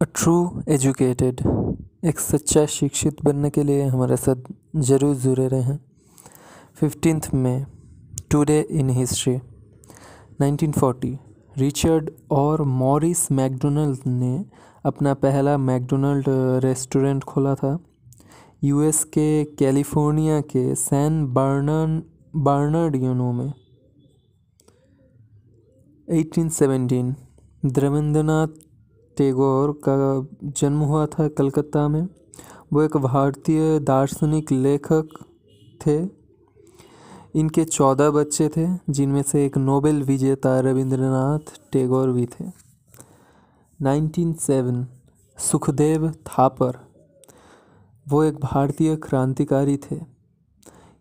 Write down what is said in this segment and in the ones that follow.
a true educated एक सच्चा शिक्षित बनने के लिए हमारे साथ ज़रूर जुड़े हैं फिफ्टीन में टुडे इन हिस्ट्री 1940 रिचर्ड और मॉरिस मैकडोनल्ड ने अपना पहला मैकडोनल्ड रेस्टोरेंट uh, खोला था यूएस के कैलिफोर्निया के सैन बर्नन बर्नर्डियनो में 1817 द्रविंद्रनाथ टैगोर का जन्म हुआ था कलकत्ता में वो एक भारतीय दार्शनिक लेखक थे इनके चौदह बच्चे थे जिनमें से एक नोबेल विजेता रविंद्रनाथ टैगोर भी थे 1907 सुखदेव थापर वो एक भारतीय क्रांतिकारी थे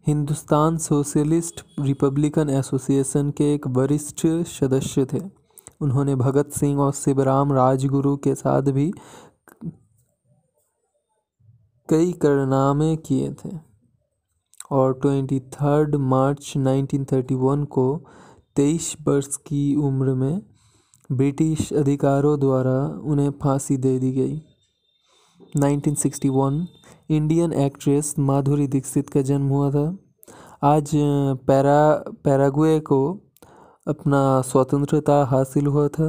हिंदुस्तान सोशलिस्ट रिपब्लिकन एसोसिएशन के एक वरिष्ठ सदस्य थे उन्होंने भगत सिंह और शिवराम राजगुरु के साथ भी कई कारनामे किए थे और ट्वेंटी थर्ड मार्च 1931 को 23 वर्ष की उम्र में ब्रिटिश अधिकारों द्वारा उन्हें फांसी दे दी गई 1961 इंडियन एक्ट्रेस माधुरी दीक्षित का जन्म हुआ था आज पैरा पैराग्वे को अपना स्वतंत्रता हासिल हुआ था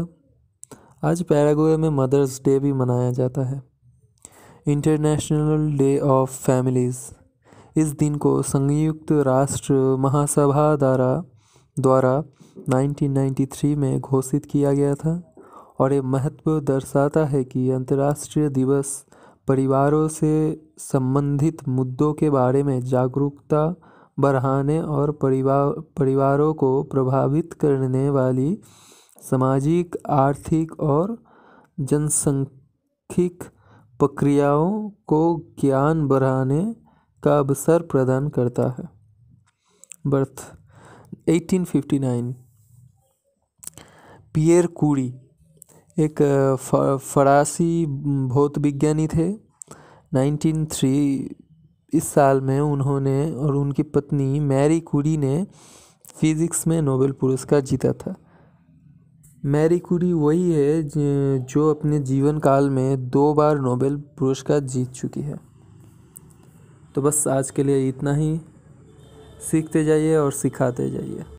आज पैराग्वे में मदर्स डे भी मनाया जाता है इंटरनेशनल डे ऑफ फैमिलीज़ इस दिन को संयुक्त राष्ट्र महासभा द्वारा द्वारा 1993 में घोषित किया गया था और ये महत्व दर्शाता है कि अंतर्राष्ट्रीय दिवस परिवारों से संबंधित मुद्दों के बारे में जागरूकता बढ़ाने और परिवार परिवारों को प्रभावित करने वाली सामाजिक आर्थिक और जनसंख्यिक प्रक्रियाओं को ज्ञान बढ़ाने का अवसर प्रदान करता है बर्थ 1859 पियर कूड़ी एक फरासी भौत विज्ञानी थे 1903 इस साल में उन्होंने और उनकी पत्नी मैरी कुरी ने फिज़िक्स में नोबेल पुरस्कार जीता था मैरी कुरी वही है जो अपने जीवन काल में दो बार नोबेल पुरस्कार जीत चुकी है तो बस आज के लिए इतना ही सीखते जाइए और सिखाते जाइए